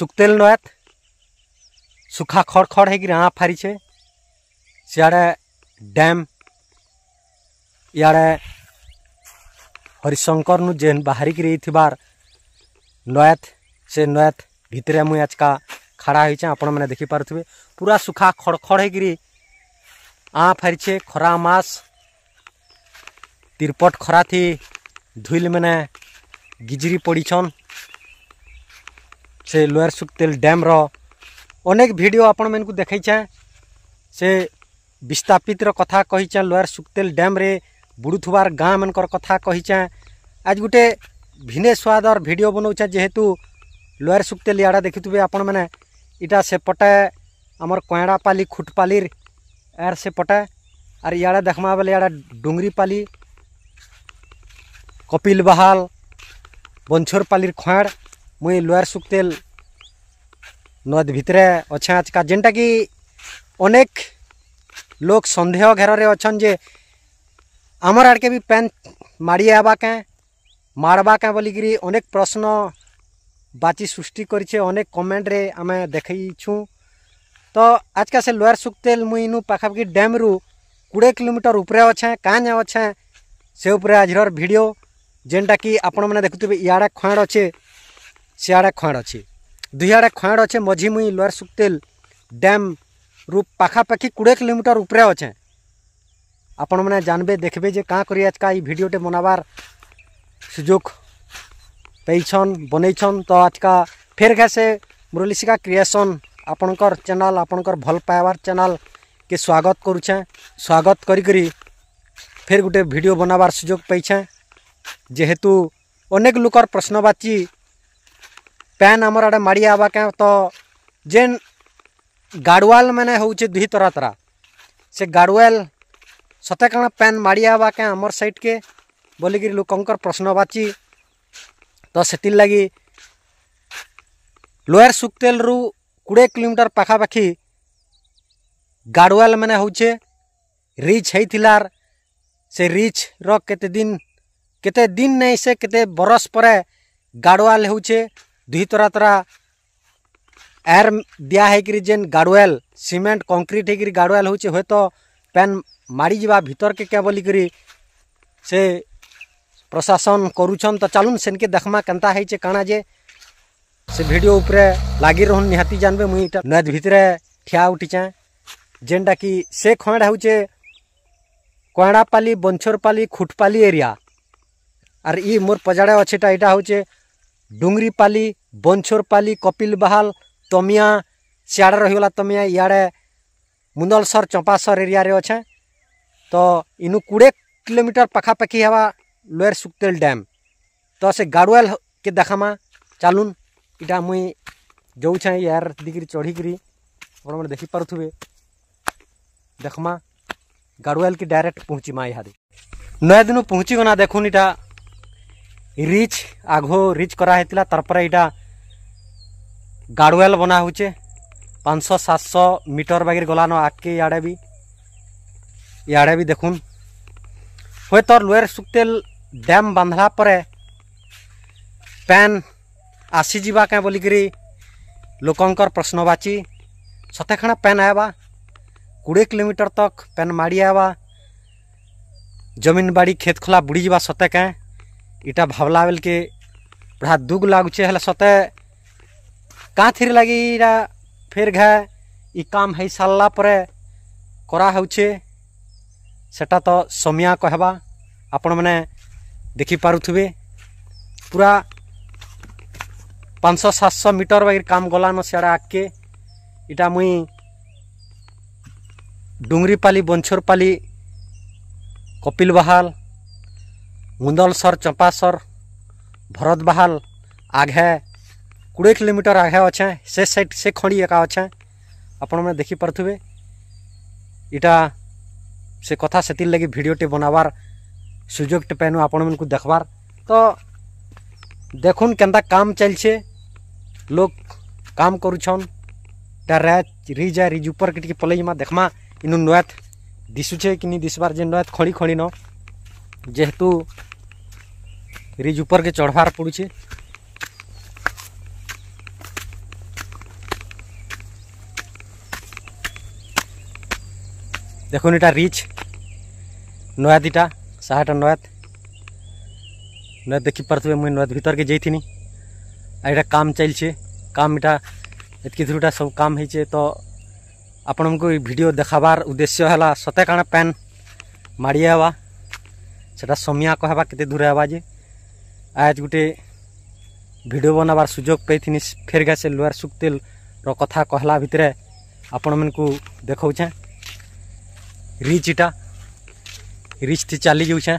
सुखतेल नयत सुखा खड़ खड़ है राँ फारी छे सियाड़े डैम इड़े हरिशंकर नु जेन बाहरिक रहीथिबार नयत से नयत भितरे मुई आजका खड़ा होइछे आपण मैंने देखि पारुथिबे पूरा सुखा खड़ खड़ है आँ फारिछे खरा मास तिरपट खरा थी धुइल मैंने गिजरी पड़ीछन से लोअर सुक्तेल डैम्र रो अनेक भिडियो आपण मन को देखे से विस्थापित रो कथा कहीचे लोअर सुक्तेल डैम रे गाँ मानकर कथा कहीचे आज गोटे भिने स्वाद भिड बनाऊे जेहेतु लोअर सुक्तेल इड़ा देखुवे आपण मैंने इटा सेपटे आमर कयड़ापाली खुटपाली यार सेपटे आर इड़े देखमा बेले इड़ा डुंगरीपाली कपिल बाहाल बंछोरपाली खड़ मुई लुआर सुक्तेल नद भितरे अच्छे आजका जेनटा कि अनेक लोक सन्देह घेर अच्छन जे आमर आड़के भी पैन मड़ी आवा कें मारवा कें बोलिकी अनेक प्रश्न बाची सृष्टि करेक कमेंट रे आम देखु तो आज का से लुआर सुक्तेल मुई इनु पाखापाखि डैम्रु कोड़े किलोमीटर उपरे अच्छे काँ अछे से उपरे आज भिड जेनटा कि आपण मैंने देखु इड़े खुआड़ अच्छे सियाड़े खुआड़ अच्छे दुई आड़े खुआड़ अच्छे मझी मुई लोअर सुक्तेल डैम रू पखापाखि कोड़े किलोमीटर उपरे अच्छे आपण मैंने जानवे देखे क्या कर भिडटे बनाबार सुजोग पेन बनईन तो आज का फेर घे से मुरलीसिका क्रिएसन आपणकर चेल आपणकर भल पाइबार चेल के स्वागत करुचे स्वागत कर फेर गोटे भिड बनाबार सुजोग पाई जेहेतु अनेक लोकर प्रश्नवाची पैन आमर आड़े माड़ी आवा क्या तो जेन गाड़ुआल मैंने हूँ दुई तरा तरा से गाड़ुआल सते काण पैन माड़ी आवा के आमर सैड के बोलिक लोकंर प्रश्न बाची तो से लगी लोअर सुक्तेल रु कोड़े किलोमीटर पखापाखि गाड़ुआल मैंने हूँ रिच होलार से रिच रो दिन केते दिन नहीं से केते बरस पर गाड़ुआल हूँ दुई तरा तरा एयर दिया जेन गाड़ुएल सीमेंट कंक्रीट है गाड़ुएल हो हे तो पैन माड़ी जावा के क्या बोलिक से प्रशासन करुछन तो चलून के देखमा के है जे से भिडियो उपरे लगी रहन निहाती जानबे मुई नद भितरे ठिया उठीचे जेनटा कि से खड़ा हूँ कोयड़ापाली बंछरपाली खुटपाली एरिया आर इ मोर पजाड़े अच्छे यहाँ हूँ ଡୁଙ୍ଗରିପାଲି ବନଛୋରପାଲି କପିଲ ବାହାଲ ତମିଆ ସିଆଡ଼େ ରହିଗଲା ତମିଆ ଇଆଡ଼େ ମୁନ୍ଦଲସର ଚମ୍ପାସର ଏରିଆରେ ଅଛେ ତ ଇନୁ କୁଡ଼େ କିଲୋମିଟର ପାଖାପାଖି ହେବା ଲୋୟର ସୁକ୍ତେଲ ଡ୍ୟାମ୍ ତ ସେ ଗାଡ଼ୁଆଲକେ ଦେଖାମା ଚାଲୁନ୍ ଇଟା ମୁଇଁ ଯାଉଛେଁ ଇୟାର ଦେଇକିରି ଚଢ଼ିକିରି ଆପଣମାନେ ଦେଖିପାରୁଥିବେ ଦେଖମା ଗାଡ଼ୁଆଲକେ ଡାଇରେକ୍ଟ ପହଞ୍ଚିମା ଇହାଦେ ନୂଆ ଦିନୁ ପହଞ୍ଚିଗନା ଦେଖୁନ୍ ଇଟା ରିଚ୍ ଆଗ ରିଚ୍ କରାହେଇଥିଲା ତାପରେ ଏଇଟା ଗାଡ଼ୁଏଲ୍ ବନା ହଉଛେ ପାଞ୍ଚଶହ ସାତଶହ ମିଟର ବାଗିର ଗଲାନ ଆଟକେ ଇଆଡ଼େ ବି ଇଆଡ଼େ ବି ଦେଖୁନ୍ ହୁଏତ ଲୋୟର ସୁକ୍ତେଲ ଡ୍ୟାମ୍ ବାନ୍ଧଲା ପରେ ପ୍ୟାନ୍ ଆସିଯିବା କାଁ ବୋଲିକିରି ଲୋକଙ୍କର ପ୍ରଶ୍ନବାଚୀ ସତେଖାଣା ପ୍ୟାନ୍ ଆଇବା କୋଡ଼ିଏ କିଲୋମିଟର ତକ୍ ପ୍ୟାନ୍ ମାଡ଼ି ଆଇବା ଜମିନ ବାଡ଼ି ଖେତ ଖୋଲା ବୁଡ଼ିଯିବା ସତେ କାଁ इटा भावला बेल के बड़ा दुख लगुचे है सते का लगे इरा फेर घाय काम है सारा करा सेटा तो समिया कहवा आपण मैने देखी पूरा पांच सात सौ मीटर बाकी काम गलान सियाड़े आगके इटा मुई डुंगरीपाली बंछरपाली कपिल बहाल ଗୁନ୍ଦଲସର ଚମ୍ପାସର ଭରତ ବାହାଲ ଆଘେ କୋଡ଼ିଏ କିଲୋମିଟର ଆଘେ ଅଛେ ସେ ସାଇଟ୍ ସେ ଖଣି ଏକା ଅଛେ ଆପଣମାନେ ଦେଖିପାରୁଥିବେ ଇଟା ସେ କଥା ସେଥିର୍ ଲାଗି ଭିଡ଼ିଓଟେ ବନାବାର ସୁଯୋଗଟେ ପାଇନୁ ଆପଣମାନଙ୍କୁ ଦେଖବାର ତ ଦେଖୁନ୍ କେନ୍ତା କାମ ଚାଲିଛେ ଲୋକ କାମ କରୁଛନ୍ ତା ରାଜ୍ ରିଜ୍ ଆ ରିଜ୍ ଉପରକେ ଟିକେ ପଲେଇ ଯିମା ଦେଖ୍ମା ଇନୁ ନୁଆତ ଦିଶୁଛେ କି ନି ଦିଶବାର ଯେ ନୁଆତ ଖଣି ଖଣିନ ଯେହେତୁ रिज ऊपर के चढ़वार पड़ुचे देखुन इटा रिज नयाद इटा साहटा नयाद नयाद देखी पार्थे मुझे नयाद भितर के जाइनि आटा काम चलचे काम इटा इतकी दूरटा सब काम हो तो आपण को वीडियो देखार उद्देश्य है सते का पैन माड़ी हवा सेटा समिया कहवा के दूर हवा जी आज गोटे ଭିଡ଼ିଓ ବନାବାର ସୁଯୋଗ ପାଇଥିନି ଫେର୍ ଗାଛେ ଲୁହାର ସୁକ୍ତେଲର କଥା କହିଲା ଭିତରେ ଆପଣମାନଙ୍କୁ ଦେଖଉଛେଁ ରିଚ୍ ଇଟା ରିଚ୍ ଥି ଚାଲି ଯାଉଛେଁ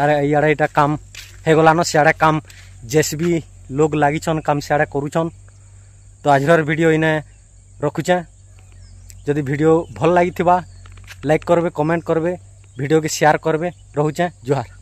ଆର୍ ଇଆଡ଼େ ଇଟା କାମ ହେଇଗଲାନ ସିଆଡ଼େ କାମ ଜେସିବି ଲୋକ ଲାଗିଛନ୍ କାମ ସିଆଡ଼େ କରୁଛନ୍ ତ ଆଜିର ଭିଡ଼ିଓ ଇନେ ରଖୁଛେଁ ଯଦି ଭିଡ଼ିଓ ଭଲ ଲାଗିଥିବା ଲାଇକ୍ କରିବେ କମେଣ୍ଟ କରିବେ ଭିଡ଼ିଓକେ ସେୟାର କରିବେ ରହୁଛେଁ ଜୁହାର